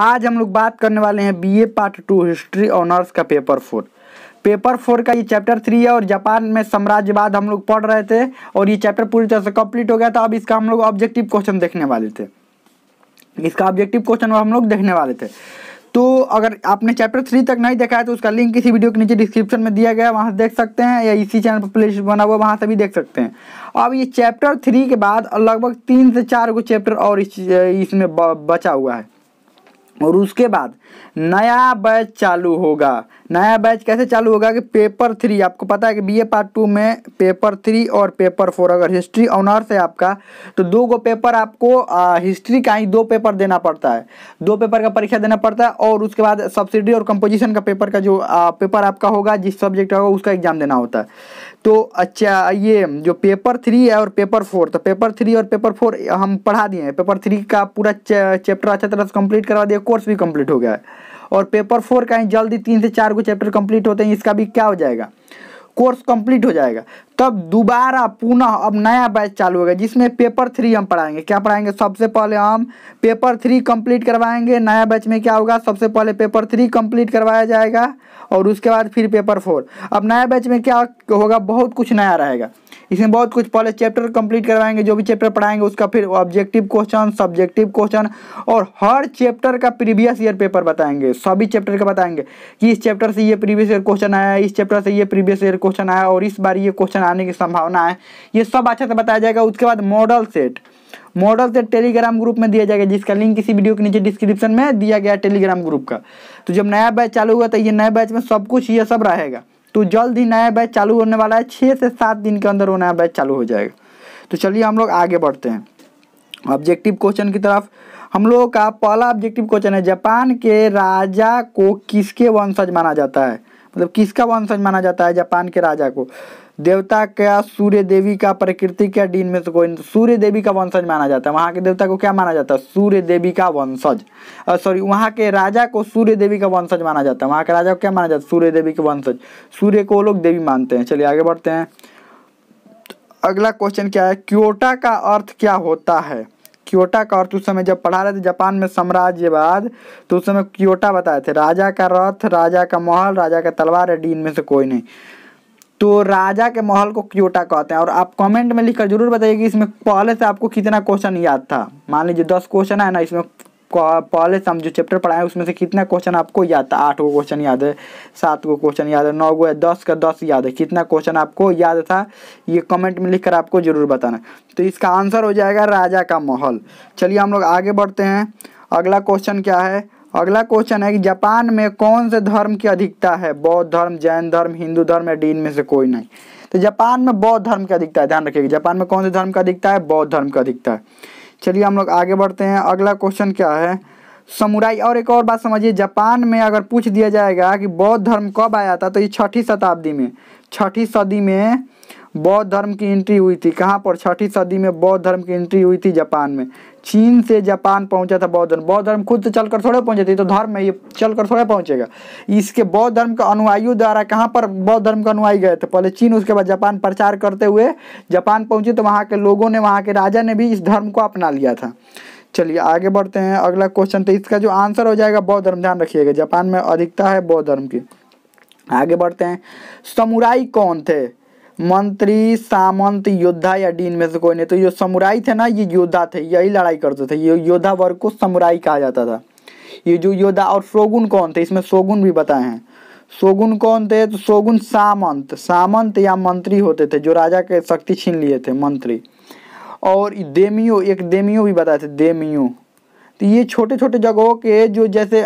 आज हम लोग बात करने वाले हैं BA part two history honours का पेपर फोर पेपर फोर का ये चैप्टर थ्री है और जापान में साम्राज्यवाद हम लोग पढ़ रहे थे और ये चैप्टर पूरी तरह से कंप्लीट हो गया था अब इसका हम लोग ऑब्जेक्टिव क्वेश्चन देखने वाले थे इसका ऑब्जेक्टिव क्वेश्चन हम लोग देखने वाले थे तो अगर आपने चैप्टर थ्री तक नहीं देखा है तो उसका लिंक इसी वीडियो के नीचे डिस्क्रिप्शन में दिया गया है वहाँ से देख सकते हैं या इसी चैनल पर लिस्ट बना हुआ वहाँ से भी देख सकते हैं अब ये चैप्टर थ्री के बाद लगभग तीन से चार गो चैप्टर और इस इसमें बचा हुआ है और उसके बाद नया बैच चालू होगा नया बैच कैसे चालू होगा कि पेपर थ्री आपको पता है कि बीए पार्ट टू में पेपर थ्री और पेपर फोर अगर हिस्ट्री ऑनर्स है आपका तो दो गो पेपर आपको आ, हिस्ट्री का ही दो पेपर देना पड़ता है दो पेपर का परीक्षा देना पड़ता है और उसके बाद सब्सिडी और कंपोजिशन का पेपर का जो आ, पेपर आपका होगा जिस सब्जेक्ट का होगा उसका एग्जाम देना होता है तो अच्छा ये जो पेपर थ्री है और पेपर फोर तो पेपर थ्री और पेपर फोर हम पढ़ा दिए हैं पेपर थ्री का पूरा चैप्टर अच्छा तरह से कंप्लीट करवा दिया कोर्स भी कंप्लीट हो गया है और पेपर फोर का जल्दी तीन से चार को चैप्टर कंप्लीट होते हैं इसका भी क्या हो जाएगा कोर्स कंप्लीट हो जाएगा तब दोबारा पुनः अब नया बैच चालू होगा जिसमें पेपर थ्री हम पढ़ाएंगे क्या पढ़ाएंगे सबसे पहले हम पेपर थ्री कंप्लीट करवाएंगे नया बैच में क्या होगा सबसे पहले पेपर थ्री कंप्लीट करवाया जाएगा और उसके बाद फिर पेपर फोर अब नया बैच में क्या होगा बहुत कुछ नया रहेगा इसमें बहुत कुछ पहले चैप्टर कंप्लीट करवाएंगे जो भी चैप्टर पढ़ाएंगे उसका फिर ऑब्जेक्टिव क्वेश्चन सब्जेक्टिव क्वेश्चन और हर चैप्टर का प्रीवियस ईयर पेपर बताएंगे सभी चैप्टर का बताएंगे कि इस चैप्टर से ये प्रीवियस ईयर क्वेश्चन आया इस चैप्टर से ये प्रीवियस ईयर क्वेश्चन आया और इस बार ये क्वेश्चन आने की संभावना है ये सब अच्छा से बताया जाएगा उसके बाद model set model set Telegram group में दिया जाएगा जिसका लिंक किसी वीडियो के नीचे डिस्क्रिप्शन में दिया गया टेलीग्राम ग्रुप का तो जब नया बैच चालू हुआ तो ये नए बैच में सब कुछ ये सब रहेगा तो जल्द ही नया बैच चालू होने वाला है छः से सात दिन के अंदर वो नया बैच चालू हो जाएगा तो चलिए हम लोग आगे बढ़ते हैं ऑब्जेक्टिव क्वेश्चन की तरफ हम लोगों का पहला ऑब्जेक्टिव क्वेश्चन है जापान के राजा को किसके वंशज माना जाता है मतलब किसका वंशज माना जाता है जापान के राजा को देवता क्या सूर्य देवी का प्रकृति क्या डीन में से तो कोई सूर्य देवी का वंशज माना जाता है वहां के देवता को क्या माना जाता है सूर्य देवी का वंशज सॉरी वहां के राजा को सूर्य देवी का वंशज माना जाता है वहां के राजा को क्या माना जाता है सूर्य देवी के वंशज सूर्य को लोग देवी मानते हैं चलिए आगे बढ़ते हैं अगला क्वेश्चन क्या है क्योटा का अर्थ क्या होता है क्योटा का अर्थ उस समय जब पढ़ा रहे थे जापान में साम्राज्यवाद तो उस समय क्योटा बताए थे राजा का रथ राजा का महल राजा का तलवार है डीन में से कोई नहीं तो राजा के महल को क्योटा कहते हैं और आप कमेंट में लिखकर जरूर बताइए कि इसमें पहले से आपको कितना क्वेश्चन याद था मान लीजिए दस क्वेश्चन है ना इसमें पहले से हम जो चैप्टर पढ़ाए उसमें से कितना क्वेश्चन आपको याद था आठ गो क्वेश्चन याद है सात गो क्वेश्चन याद है नौ गो है दस का दस याद है कितना क्वेश्चन आपको याद था ये कमेंट में लिखकर आपको जरूर बताना तो इसका आंसर हो जाएगा राजा का महल चलिए हम लोग आगे बढ़ते हैं अगला क्वेश्चन क्या है अगला क्वेश्चन है कि जापान में कौन से धर्म की अधिकता है बौद्ध धर्म जैन धर्म हिंदू धर्म या डीन में से कोई नहीं तो जापान में बौद्ध धर्म की अधिकता है ध्यान रखिएगा जापान में कौन से धर्म का अधिकता है बौद्ध धर्म का अधिकता है चलिए हम लोग आगे बढ़ते हैं अगला क्वेश्चन क्या है समुराई और एक और बात समझिए जापान में अगर पूछ दिया जाएगा कि बौद्ध धर्म कब आया था तो ये छठी शताब्दी में छठी सदी में बौद्ध धर्म की एंट्री हुई थी कहाँ पर छठी सदी में बौद्ध धर्म की एंट्री हुई थी जापान में चीन से जापान पहुंचा था बौद्ध धर्म बौद्ध धर्म खुद से चलकर थोड़े पहुंचे थे तो धर्म है ये चलकर थोड़े पहुंचेगा इसके बौद्ध धर्म का अनुयायियों द्वारा कहाँ पर बौद्ध धर्म का अनुयायी गए थे पहले चीन उसके बाद जापान प्रचार करते हुए जापान पहुंचे तो वहाँ के लोगों ने वहाँ के राजा ने भी इस धर्म को अपना लिया था चलिए आगे बढ़ते हैं अगला क्वेश्चन तो इसका जो आंसर हो जाएगा बौद्ध धर्म ध्यान रखिएगा जापान में अधिकता है बौद्ध धर्म की आगे बढ़ते हैं समुराई कौन थे मंत्री सामंत योद्धा या डीन में से कोई नहीं तो ये समुराई थे ना ये योद्धा थे यही लड़ाई करते थे ये योद्धा वर्ग को समुराई कहा जाता था ये जो योद्धा और शोगुन कौन थे इसमें शोगुन भी बताए हैं शोगुन कौन थे तो शोगुन सामंत सामंत या मंत्री होते थे जो राजा के शक्ति छीन लिए थे मंत्री और देमियो एक देमियो भी बताए थे देमियो तो ये छोटे छोटे जगहों के जो जैसे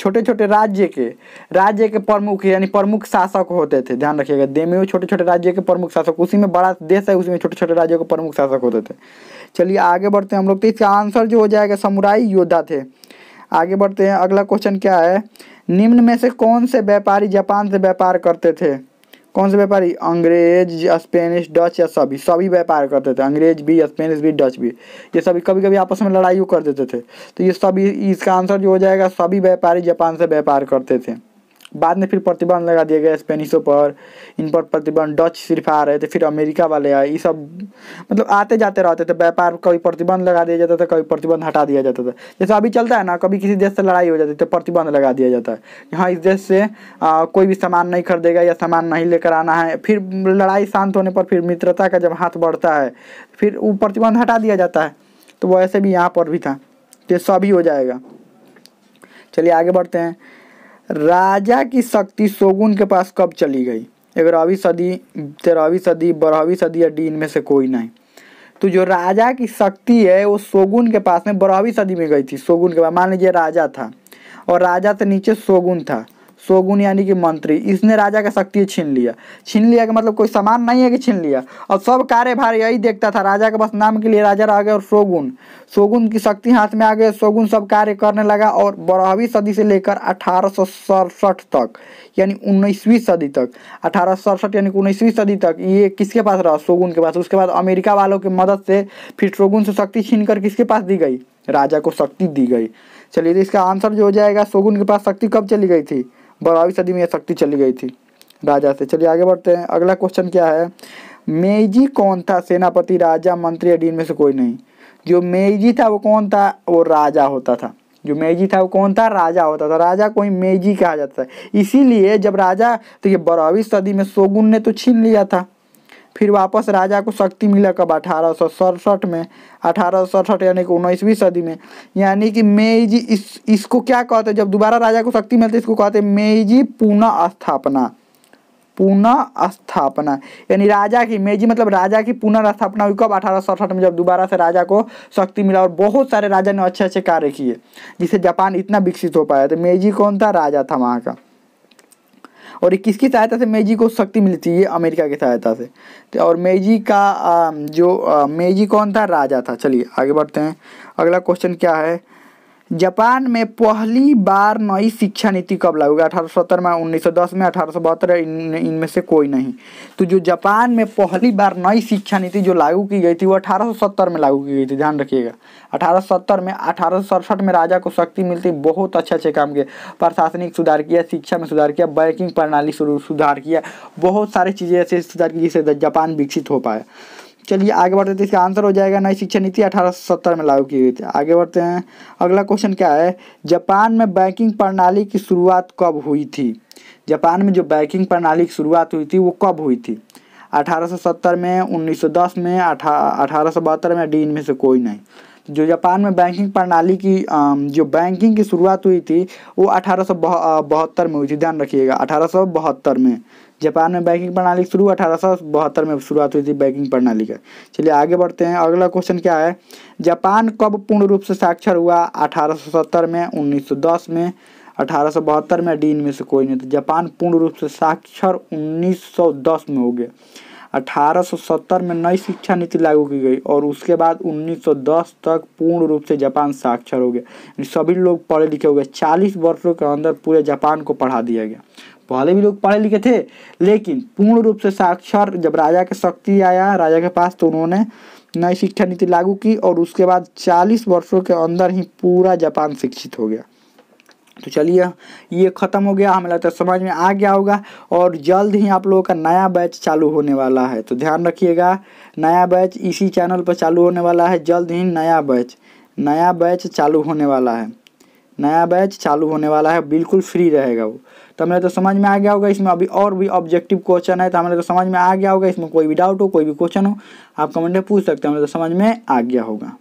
छोटे छोटे राज्य के राज्य के प्रमुख यानी प्रमुख शासक होते थे ध्यान रखिएगा दे में छोटे छोटे राज्य के प्रमुख शासक उसी में बड़ा देश है उसी में छोटे छोटे राज्यों के प्रमुख शासक होते थे चलिए आगे बढ़ते हैं हम लोग तो इसका आंसर जो हो जाएगा समुराई योद्धा थे आगे बढ़ते हैं अगला क्वेश्चन क्या है निम्न में से कौन से व्यापारी जापान से व्यापार करते थे कौन से व्यापारी अंग्रेज स्पेनिश डच या सभी सभी व्यापार करते थे अंग्रेज भी स्पेनिश भी डच भी ये सभी कभी कभी आपस में लड़ाई कर देते थे तो ये सभी इसका आंसर जो हो जाएगा सभी व्यापारी जापान से व्यापार करते थे बाद में फिर प्रतिबंध लगा दिया गया स्पेनिशों पर इन पर प्रतिबंध डच सिर्फ आ रहे थे फिर अमेरिका वाले आए ये सब मतलब आते जाते रहते थे व्यापार कभी प्रतिबंध लगा दिया जाता था कभी प्रतिबंध हटा दिया जाता था जैसे अभी चलता है ना कभी किसी देश से लड़ाई हो जाती तो प्रतिबंध लगा दिया जाता है यहाँ इस देश से आ, कोई भी सामान नहीं खरीदेगा या सामान नहीं लेकर आना है फिर लड़ाई शांत होने पर फिर मित्रता का जब हाथ बढ़ता है फिर वो प्रतिबंध हटा दिया जाता है तो वैसे भी यहाँ पर भी था तो सभी हो जाएगा चलिए आगे बढ़ते हैं राजा की शक्ति शोगुन के पास कब चली गई ग्यारहवीं सदी तेरहवीं सदी बारहवीं सदी या डीन में से कोई नहीं तो जो राजा की शक्ति है वो शोगुन के पास में बारहवीं सदी में गई थी शोगुन के पास मान लीजिए राजा था और राजा से नीचे शोगुन था शोगुन यानी कि मंत्री इसने राजा का शक्ति छीन लिया छीन लिया का मतलब कोई सामान नहीं है कि छीन लिया और सब कार्यभार यही देखता था राजा के बस नाम के लिए राजा रह गए और शोगुन शोगुन की शक्ति हाथ में आ गई शोगुन सब कार्य करने लगा और बारहवीं सदी से लेकर अठारह तक यानी उन्नीसवीं सदी तक अठारह यानी उन्नीसवीं सदी तक ये किसके पास रहा शोगुन के पास उसके बाद अमेरिका वालों की मदद से फिर शोगुन से शक्ति छीन कर किसके पास दी गई राजा को शक्ति दी गई चलिए तो इसका आंसर जो हो जाएगा शोगुन के पास शक्ति कब चली गई थी बारहवीं सदी में यह शक्ति चली गई थी राजा से चलिए आगे बढ़ते हैं अगला क्वेश्चन क्या है मेजी कौन था सेनापति राजा मंत्री अडीन में से कोई नहीं जो मेजी था वो कौन था वो राजा होता था जो मेजी था वो कौन था राजा होता था राजा कोई मेजी कहा जाता था इसीलिए जब राजा तो ये बारहवीं सदी में सोगुन ने तो छीन लिया था फिर वापस राजा को शक्ति मिला कब अठारह सौ सड़सठ में अठारह सौ सड़सठ यानी कि उन्नीसवीं सदी में यानी कि मेजी इस इसको क्या कहते हैं जब दोबारा राजा को शक्ति मिलती इसको कहते हैं मेजी पुनः स्थापना पुनः स्थापना यानी राजा की मेजी मतलब राजा की पुनः स्थापना हुई कब अठारह सौ में जब दोबारा से राजा को शक्ति मिला और बहुत सारे राजा ने अच्छे अच्छे कार्य किए जिससे जापान इतना विकसित हो पाया तो मेजी कौन था राजा था वहाँ का और किसकी सहायता से मेजी को शक्ति मिलती है अमेरिका की सहायता से तो और मेजी का जो मेजी कौन था राजा था चलिए आगे बढ़ते हैं अगला क्वेश्चन क्या है जापान में पहली बार नई शिक्षा नीति कब लागू हुई अठारह सत्तर में उन्नीस सौ दस में अठारह सौ बहत्तर इनमें से कोई नहीं तो जो जापान में पहली बार नई शिक्षा नीति जो लागू की गई थी वो अठारह सौ सत्तर में लागू की गई थी ध्यान रखिएगा अठारह सौ सत्तर में अठारह सौ सड़सठ में राजा को शक्ति मिलती बहुत अच्छे अच्छे काम किए प्रशासनिक सुधार किया शिक्षा में सुधार किया बैंकिंग प्रणाली सुधार किया बहुत सारी चीज़ें ऐसे सुधार की जिससे जापान विकसित हो पाया चलिए आगे बढ़ते हैं तो इसका आंसर हो जाएगा नई शिक्षा नीति अठारह में लागू की गई थी आगे बढ़ते हैं अगला क्वेश्चन क्या है जापान में बैंकिंग प्रणाली की शुरुआत कब हुई थी जापान में जो बैंकिंग प्रणाली की शुरुआत हुई थी वो कब हुई थी 1870 में 1910 में अठारह में डी इनमें से कोई नहीं जो जापान में बैंकिंग प्रणाली की जो बैंकिंग की शुरुआत हुई थी वो अठारह में हुई थी ध्यान रखिएगा अठारह में जापान में बैंकिंग प्रणाली शुरू अठारह में शुरुआत हुई थी बैंकिंग प्रणाली का चलिए आगे बढ़ते हैं अगला क्वेश्चन क्या है जापान कब पूर्ण रूप से साक्षर हुआ अठारह में उन्नीस में अठारह में डी इनमें से कोई नहीं था तो जापान पूर्ण रूप से साक्षर 1910 में हो गया 1870 में नई शिक्षा नीति लागू की गई और उसके बाद 1910 तक पूर्ण रूप से जापान साक्षर हो गया सभी लोग पढ़े लिखे हो गए चालीस वर्षों के अंदर पूरे जापान को पढ़ा दिया गया पहले भी लोग पढ़े लिखे थे लेकिन पूर्ण रूप से साक्षर जब राजा के शक्ति आया राजा के पास तो उन्होंने नई शिक्षा नीति लागू की और उसके बाद 40 वर्षों के अंदर ही पूरा जापान शिक्षित हो गया तो चलिए ये ख़त्म हो गया हमें लगता है तो समझ में आ गया होगा और जल्द ही आप लोगों का नया बैच चालू होने वाला है तो ध्यान रखिएगा नया बैच इसी चैनल पर चालू होने वाला है जल्द ही नया बैच नया बैच चालू होने वाला है नया बैच चालू होने वाला है बिल्कुल फ्री रहेगा वो तो हमें तो समझ में आ गया होगा इसमें अभी और भी ऑब्जेक्टिव क्वेश्चन है तो हमें तो समझ में आ गया होगा इसमें कोई भी डाउट हो कोई भी क्वेश्चन हो आप कमेंट में पूछ सकते हैं हमें तो समझ में आ गया होगा